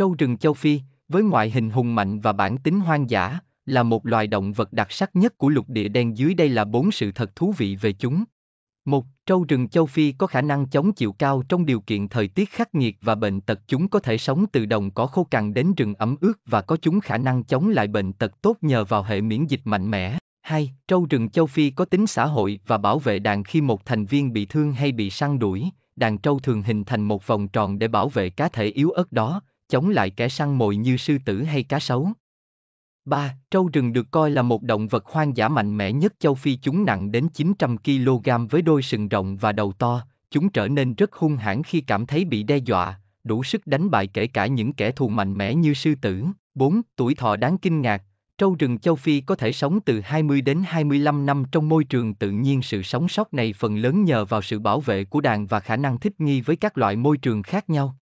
Trâu rừng châu Phi, với ngoại hình hùng mạnh và bản tính hoang dã, là một loài động vật đặc sắc nhất của lục địa đen dưới đây là bốn sự thật thú vị về chúng. Một, Trâu rừng châu Phi có khả năng chống chịu cao trong điều kiện thời tiết khắc nghiệt và bệnh tật chúng có thể sống từ đồng cỏ khô cằn đến rừng ẩm ướt và có chúng khả năng chống lại bệnh tật tốt nhờ vào hệ miễn dịch mạnh mẽ. Hai, Trâu rừng châu Phi có tính xã hội và bảo vệ đàn khi một thành viên bị thương hay bị săn đuổi, đàn trâu thường hình thành một vòng tròn để bảo vệ cá thể yếu ớt đó, chống lại kẻ săn mồi như sư tử hay cá sấu. 3. Trâu rừng được coi là một động vật hoang dã mạnh mẽ nhất châu Phi chúng nặng đến 900 kg với đôi sừng rộng và đầu to, chúng trở nên rất hung hãn khi cảm thấy bị đe dọa, đủ sức đánh bại kể cả những kẻ thù mạnh mẽ như sư tử. 4. Tuổi thọ đáng kinh ngạc, trâu rừng châu Phi có thể sống từ 20 đến 25 năm trong môi trường tự nhiên sự sống sót này phần lớn nhờ vào sự bảo vệ của đàn và khả năng thích nghi với các loại môi trường khác nhau.